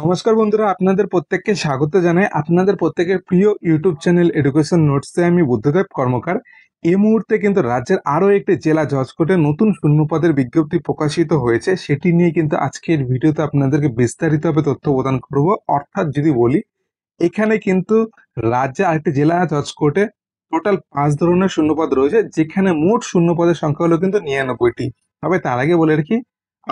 নমস্কার বন্ধুরা আপনাদের প্রত্যেককে স্বাগত জানাই আপনাদের প্রত্যেকের প্রিয় ইউটিউব চ্যানেল এডুকেশন নোটসে আমি বুদ্ধদেব কর্মকার এই মুহূর্তে কিন্তু রাজ্যের আরও একটি জেলা জজকোর্টে নতুন শূন্যপদের বিজ্ঞপ্তি প্রকাশিত হয়েছে সেটি নিয়ে কিন্তু আজকের ভিডিওতে আপনাদেরকে বিস্তারিতভাবে তথ্য প্রদান করব অর্থাৎ যদি বলি এখানে কিন্তু রাজ্যে আরেকটি জেলা জজকোর্টে টোটাল পাঁচ ধরনের শূন্যপদ রয়েছে যেখানে মোট শূন্যপদের সংখ্যা হলো কিন্তু নিরানব্বইটি তবে তার আগে বলে রাখি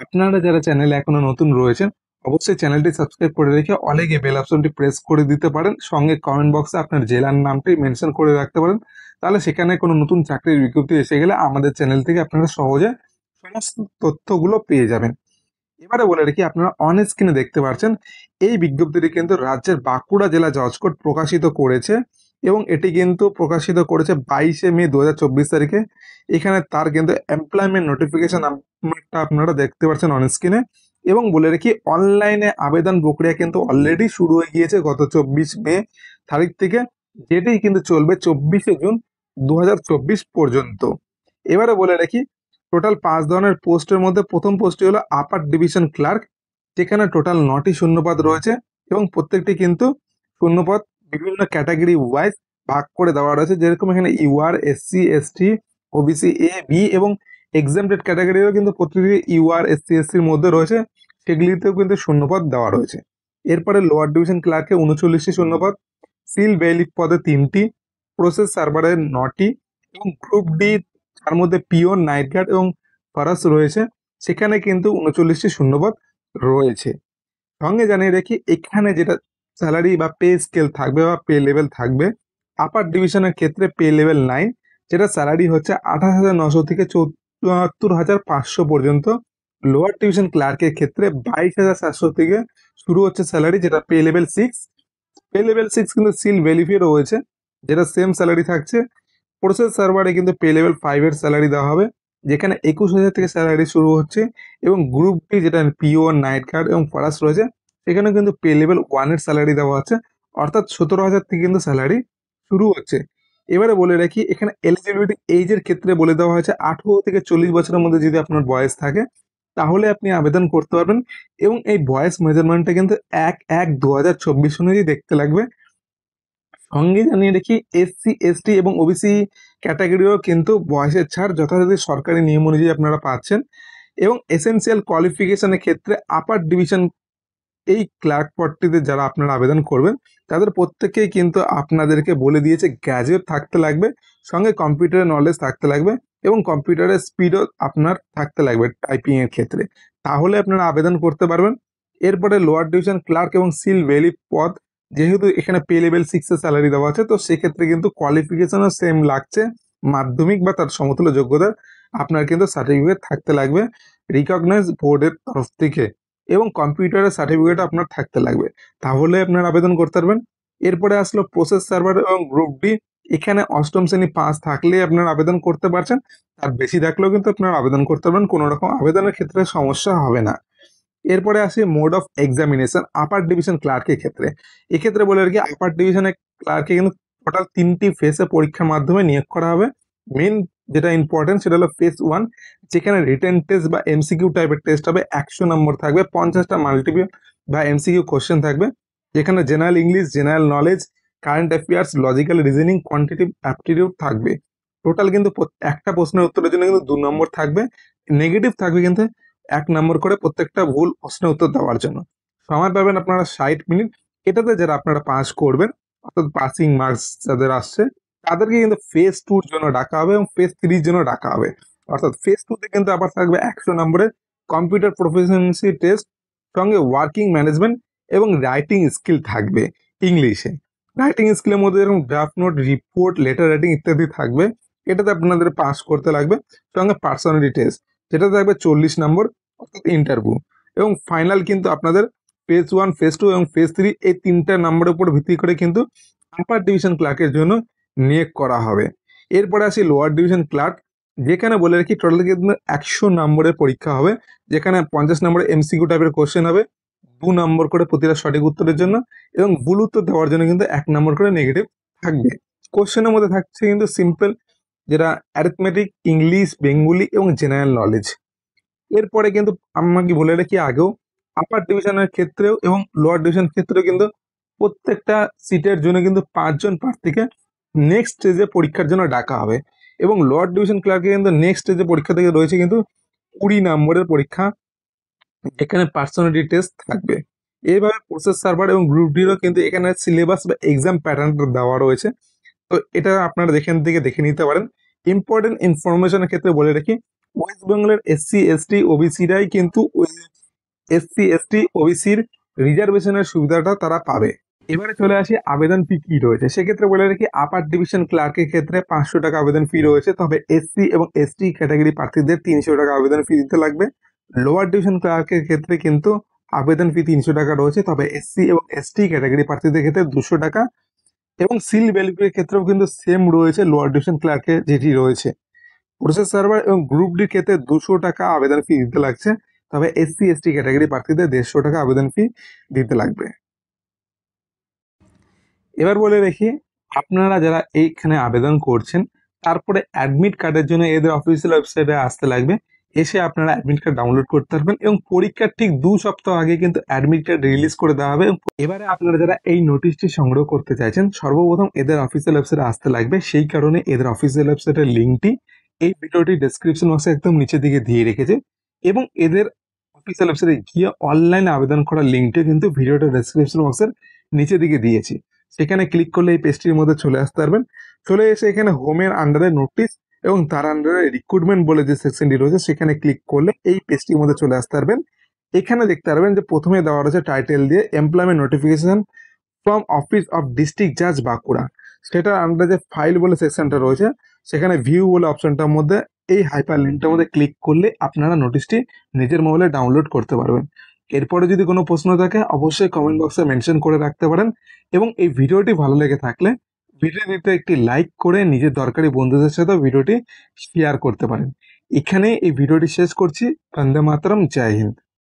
আপনারা যারা চ্যানেলে এখনো নতুন রয়েছেন অবশ্যই চ্যানেলটি সাবস্ক্রাইব করে রেখে অনেকে বেল অপশনটি প্রেস করে দিতে পারেন সঙ্গে কমেন্ট বক্সে আপনার জেলার নামটি মেনশন করে রাখতে পারেন তাহলে সেখানে কোনো নতুন চাকরির বিজ্ঞপ্তি এসে গেলে আমাদের চ্যানেল থেকে আপনারা সহজে সমস্ত তথ্যগুলো পেয়ে যাবেন এবারে বলে রেখে আপনারা অন স্ক্রিনে দেখতে পাচ্ছেন এই বিজ্ঞপ্তিটি কিন্তু রাজ্যের বাঁকুড়া জেলা জজকোর্ট প্রকাশিত করেছে এবং এটি কিন্তু প্রকাশিত করেছে বাইশে মে দু তারিখে এখানে তার কিন্তু এমপ্লয়মেন্ট নোটিফিকেশনটা আপনারা দেখতে পাচ্ছেন অন স্ক্রিনে এবং বলে রাখি অনলাইনে আবেদন প্রক্রিয়া কিন্তু অলরেডি শুরু হয়ে গিয়েছে গত চব্বিশ মে তারিখ থেকে যেটাই কিন্তু চলবে চব্বিশে জুন দু পর্যন্ত এবারে বলে রাখি টোটাল পাঁচ ধরনের পোস্টের মধ্যে প্রথম পোস্টটি হলো আপার ডিভিশন ক্লার্ক যেখানে টোটাল নটি শূন্যপদ রয়েছে এবং প্রত্যেকটি কিন্তু শূন্যপদ বিভিন্ন ক্যাটাগরি ওয়াইজ ভাগ করে দেওয়া রয়েছে যেরকম এখানে UR SC ST OBC A B এবং এক্সামটেড ক্যাটাগরিও কিন্তু প্রতিটি ইউআর এসসি এসসির মধ্যে রয়েছে সেগুলিতেও কিন্তু শূন্যপদ দেওয়া রয়েছে এরপরে লোয়ার ডিভিশন ক্লার্কে উনচল্লিশটি শূন্যপদ সিল বেলিফ পদে তিনটি প্রসেস সার্ভারে নটি এবং গ্রুপ ডি তার মধ্যে পিওর নাইট গার্ড এবং ফরাস রয়েছে সেখানে কিন্তু উনচল্লিশটি শূন্যপদ রয়েছে সঙ্গে জানিয়ে রেখি এখানে যেটা স্যালারি বা পে স্কেল থাকবে বা পে লেভেল থাকবে আপার ডিভিশনের ক্ষেত্রে পে লেভেল নাইন যেটা স্যালারি হচ্ছে আঠাশ হাজার নশো থেকে চৌদ্দ চুয়াত্তর হাজার পাঁচশো পর্যন্ত লোয়ার ডিভিশন ক্লার্কের ক্ষেত্রে বাইশ হাজার সাতশো থেকে শুরু হচ্ছে স্যালারি যেটা pay level six pay level six কিন্তু সিল ভ্যালিফে রয়েছে যেটা সেম স্যালারি থাকছে প্রসেস সার্ভারে কিন্তু পে লেভেল ফাইভের স্যালারি দেওয়া হবে যেখানে একুশ হাজার থেকে স্যালারি শুরু হচ্ছে এবং গ্রুপ ডি যেটা পিও নাইট গার্ড এবং ফরাস রয়েছে সেখানেও কিন্তু পে লেভেল ওয়ানের স্যালারি দেওয়া হচ্ছে অর্থাৎ সতেরো হাজার থেকে কিন্তু স্যালারি শুরু হচ্ছে এবারে বলে রাখি এখানে এলিজিবিলিটি এইজের ক্ষেত্রে বলে দেওয়া হয়েছে আঠেরো থেকে চল্লিশ বছরের মধ্যে যদি আপনার বয়স থাকে তাহলে আপনি আবেদন করতে পারবেন এবং এই বয়স মেজারমেন্টটা কিন্তু এক এক দু হাজার চব্বিশ অনুযায়ী দেখতে লাগবে সঙ্গে জানিয়ে রেখি এসসি এসটি এবং ওবিসি ক্যাটাগরিও কিন্তু বয়সের ছাড় যথাযথ সরকারি নিয়ম অনুযায়ী আপনারা পাচ্ছেন এবং এসেন্সিয়াল কোয়ালিফিকেশনের ক্ষেত্রে আপার ডিভিশন এই ক্লার্ক পদটিতে যারা আপনারা আবেদন করবেন তাদের প্রত্যেকেই কিন্তু আপনাদেরকে বলে দিয়েছে গ্যাজেট থাকতে লাগবে সঙ্গে কম্পিউটারের নলেজ থাকতে লাগবে এবং কম্পিউটারের স্পিডও আপনার থাকতে লাগবে টাইপিংয়ের ক্ষেত্রে তাহলে আপনারা আবেদন করতে পারবেন এরপরে লোয়ার ডিভিশন ক্লার্ক এবং সিল ভ্যালি পদ যেহেতু এখানে পে লেভেল সিক্সের স্যালারি দেওয়া আছে তো সেক্ষেত্রে কিন্তু কোয়ালিফিকেশনও সেম লাগছে মাধ্যমিক বা তার সমতুল্য যোগ্যতার আপনার কিন্তু সার্টিফিকেট থাকতে লাগবে রিকগনাইজ বোর্ডের তরফ থেকে এবং কম্পিউটারের সার্টিফিকেট আপনার থাকতে লাগবে তাহলে আপনার আবেদন করতে পারবেন এরপরে আসলো প্রসেস সার্ভার এবং গ্রুপ ডি এখানে অষ্টম শ্রেণী পাস থাকলে আপনার আবেদন করতে পারছেন তার বেশি থাকলেও কিন্তু আপনার আবেদন করতে পারবেন কোনো রকম আবেদনের ক্ষেত্রে সমস্যা হবে না এরপরে আসি mode of examination upper division ক্লার্কের ক্ষেত্রে এক্ষেত্রে বলে আর কি আপার ডিভিশনের ক্লার্কে কিন্তু টোটাল তিনটি ফেসে পরীক্ষার মাধ্যমে নিয়োগ করা হবে মেন যেটা ইম্পর্টেন্ট সেটা হলো ফেস ওয়ান যেখানে রিটেন টেস্ট বা এমসিকিউ টাইপের টেস্ট হবে একশো নম্বর থাকবে পঞ্চাশটা মাল্টিপিউ বা এমসিকিউ কোশ্চেন থাকবে যেখানে general English general knowledge current affairs logical reasoning quantitative aptitude থাকবে টোটাল কিন্তু একটা প্রশ্নের উত্তরের জন্য কিন্তু দু নম্বর থাকবে নেগেটিভ থাকবে কিন্তু এক নম্বর করে প্রত্যেকটা ভুল প্রশ্নের উত্তর দেওয়ার জন্য সময় পাবেন আপনারা ষাট মিনিট এটাতে যারা আপনারা পাস করবেন অর্থাৎ পাসিং মার্কস যাদের আসছে তাদেরকে কিন্তু ফেজ টুর জন্য ডাকা হবে এবং ফেজ থ্রির জন্য ডাকা হবে অর্থাৎ ফেজ টুতে কিন্তু আবার থাকবে একশো নম্বরের কম্পিউটার প্রফেশনসি টেস্ট সঙ্গে ওয়ার্কিং ম্যানেজমেন্ট এবং রাইটিং স্কিল থাকবে ইংলিশে রাইটিং স্কিলের মধ্যে যেরকম draft note report letter writing ইত্যাদি থাকবে এটাতে আপনাদের পাস করতে লাগবে সঙ্গে পার্সোনালিটি টেস্ট যেটাতে থাকবে চল্লিশ নম্বর অর্থাৎ ইন্টারভিউ এবং ফাইনাল কিন্তু আপনাদের ফেজ ওয়ান ফেজ টু এবং ফেজ থ্রি এই তিনটা নম্বরের উপর ভিত্তি করে কিন্তু আপার ডিভিশন ক্লার্কের জন্য নিয়োগ করা হবে এরপরে আসি লোয়ার ডিভিশন ক্লার্ক যেখানে বলে রাখি টোটাল কিন্তু একশো নম্বরের পরীক্ষা হবে যেখানে পঞ্চাশ নম্বরের এমসিকিউ টাইপের কোশ্চেন হবে দু নম্বর করে প্রতিটা সঠিক উত্তরের জন্য এবং ভুল উত্তর দেওয়ার জন্য কিন্তু এক নম্বর করে নেগেটিভ থাকবে কোশ্চেনের মধ্যে থাকছে কিন্তু সিম্পল যেটা অ্যারিথমেটিক ইংলিশ বেঙ্গুলি এবং জেনারেল নলেজ এরপরে কিন্তু আমাকে বলে রাখি আগেও আপার ডিভিশনের ক্ষেত্রেও এবং লোয়ার ডিভিশন ক্ষেত্রেও কিন্তু প্রত্যেকটা সিটের জন্য কিন্তু পাঁচজন প্রার্থীকে নেক্সট স্টেজে পরীক্ষার জন্য ডাকা হবে এবং লোয়ার ডিভিশন ক্লার্কে কিন্তু নেক্সট স্টেজে পরীক্ষা থেকে রয়েছে কিন্তু কুড়ি নম্বরের পরীক্ষা এখানে পার্সোনালিটি টেস্ট থাকবে এইভাবে প্রসেস সার্ভার এবং গ্রুপ ডিরও কিন্তু এখানে সিলেবাস বা এক্সাম প্যাটার্নটা দেওয়া রয়েছে তো এটা আপনারা দেখেন থেকে দেখে নিতে পারেন ইম্পর্টেন্ট ইনফরমেশনের ক্ষেত্রে বলে রাখি ওয়েস্ট বেঙ্গলের এসসি এসটি ওবিসিরাই কিন্তু এসসি এসটি ওবিসির রিজার্ভেশনের সুবিধাটা তারা পাবে এবারে চলে আসি আবেদন ফি কি রয়েছে সেক্ষেত্রে বলে রাখি আপার ডিভিশন ক্লার্কের ক্ষেত্রে পাঁচশো টাকা আবেদন ফি রয়েছে তবে এসসি এবং এসটি ক্যাটাগরি প্রার্থীদের তিনশো টাকা আবেদন ফি দিতে লাগবে লোয়ার ডিভিশন ক্লার্কের ক্ষেত্রে কিন্তু আবেদন ফি তিনশো টাকা রয়েছে তবে এসসি এবং এসটি ক্যাটাগরি প্রার্থীদের ক্ষেত্রে দুশো টাকা এবং সিল বেলিফের ক্ষেত্রেও কিন্তু সেম রয়েছে লোয়ার ডিভিশন ক্লার্কের যেটি রয়েছে প্রসেস সার্ভার এবং গ্রুপ ডির ক্ষেত্রে দুশো টাকা আবেদন ফি দিতে লাগছে তবে এসসি এসটি ক্যাটাগরি প্রার্থীদের দেড়শো টাকা আবেদন ফি দিতে লাগবে এবার বলে রেখে আপনারা যারা এইখানে আবেদন করছেন তারপরে অ্যাডমিট কার্ডের জন্য এদের অফিসিয়াল ওয়েবসাইটে আসতে লাগবে এসে আপনারা অ্যাডমিট কার্ড ডাউনলোড করতে পারবেন এবং পরীক্ষার ঠিক দু সপ্তাহ আগে কিন্তু অ্যাডমিট কার্ড রিলিজ করে দেওয়া হবে এবারে আপনারা যারা এই নোটিশটি সংগ্রহ করতে চাইছেন সর্বপ্রথম এদের অফিসিয়াল ওয়েবসাইটে আসতে লাগবে সেই কারণে এদের অফিসিয়াল ওয়েবসাইটের লিঙ্কটি এই ভিডিওটি ডেসক্রিপশন বক্সে একদম নিচের দিকে দিয়ে রেখেছে এবং এদের অফিসিয়াল ওয়েবসাইটে গিয়ে অনলাইনে আবেদন করার লিঙ্কটি কিন্তু ভিডিওটা ডেসক্রিপশন বক্সের নিচের দিকে দিয়েছে সেখানে ক্লিক করলে এই পেজটির মধ্যে চলে আসতে পারবেন চলে এসে এখানে হোমের আন্ডারে নোটিস এবং তার আন্ডারে রিক্রুটমেন্ট বলে যে সেকশনটি রয়েছে সেখানে ক্লিক করলে এই পেজটির মধ্যে চলে আসতে পারবেন এখানে দেখতে পারবেন যে প্রথমে দেওয়া রয়েছে টাইটেল দিয়ে employment notification from office of district জাজ বাঁকুড়া সেটার আন্ডারে যে ফাইল বলে সেকশনটা রয়েছে সেখানে ভিউ বলে অপশনটার মধ্যে এই হাইপার লিঙ্কটার মধ্যে ক্লিক করলে আপনারা নোটিশটি নিজের মোবাইলে ডাউনলোড করতে পারবেন এরপরে যদি কোনো প্রশ্ন থাকে অবশ্যই কমেন্ট বক্সে মেনশন করে রাখতে পারেন এবং এই ভিডিওটি ভালো লেগে থাকলে ভিডিওটিতে একটি লাইক করে নিজের দরকারি বন্ধুদের সাথে ভিডিওটি শেয়ার করতে পারেন এখানে এই ভিডিওটি শেষ করছি বন্দে মাতরম জয় হিন্দ